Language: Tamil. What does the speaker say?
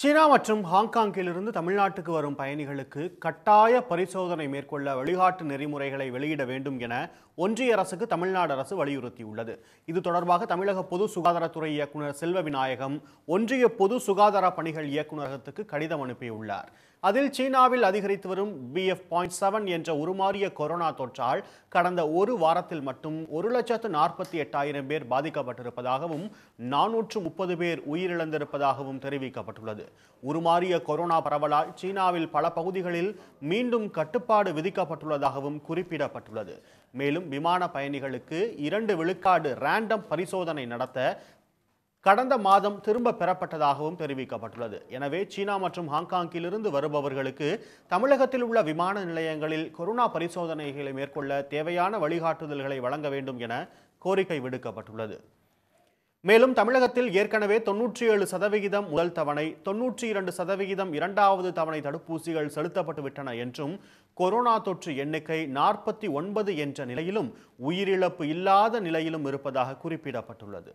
சீனா மற்றும் ஹாங்காங்கிலிருந்து தமிழ்நாட்டுக்கு வரும் பயணிகளுக்கு கட்டாய பரிசோதனை மேற்கொள்ள வழிகாட்டு நெறிமுறைகளை வெளியிட வேண்டும் என ஒன்றிய அரசுக்கு தமிழ்நாடு அரசு வலியுறுத்தியுள்ளது இது தொடர்பாக தமிழக பொது சுகாதாரத்துறை இயக்குநர் செல்வ விநாயகம் ஒன்றிய பொது சுகாதார பணிகள் இயக்குநரகத்துக்கு கடிதம் அனுப்பியுள்ளார் அதில் சீனாவில் அதிகரித்து வரும் பிஎஃப் பாயிண்ட் செவன் என்ற உருமாறிய கொரோனா தொற்றால் கடந்த ஒரு வாரத்தில் மட்டும் ஒரு லட்சத்து நாற்பத்தி எட்டாயிரம் பேர் பாதிக்கப்பட்டிருப்பதாகவும் நானூற்று முப்பது பேர் உயிரிழந்திருப்பதாகவும் தெரிவிக்கப்பட்டுள்ளது உருமாறிய கொரோனா பரவலால் சீனாவில் பல பகுதிகளில் மீண்டும் கட்டுப்பாடு விதிக்கப்பட்டுள்ளதாகவும் குறிப்பிடப்பட்டுள்ளது மேலும் விமான பயணிகளுக்கு இரண்டு விழுக்காடு ரேண்டம் பரிசோதனை நடத்த கடந்த மாதம் திரும்ப பெறப்பட்டதாகவும் தெரிவிக்கப்பட்டுள்ளது எனவே சீனா மற்றும் ஹாங்காங்கிலிருந்து வருபவர்களுக்கு தமிழகத்தில் உள்ள விமான நிலையங்களில் கொரோனா பரிசோதனைகளை மேற்கொள்ள தேவையான வழிகாட்டுதல்களை வழங்க வேண்டும் என கோரிக்கை விடுக்கப்பட்டுள்ளது மேலும் தமிழகத்தில் ஏற்கனவே தொன்னூற்றி ஏழு சதவிகிதம் முதல் தவணை தொன்னூற்றி இரண்டு சதவிகிதம் இரண்டாவது தவணை தடுப்பூசிகள் செலுத்தப்பட்டு விட்டன என்றும் கொரோனா தொற்று எண்ணிக்கை நாற்பத்தி ஒன்பது என்ற நிலையிலும் உயிரிழப்பு இல்லாத நிலையிலும் இருப்பதாக குறிப்பிடப்பட்டுள்ளது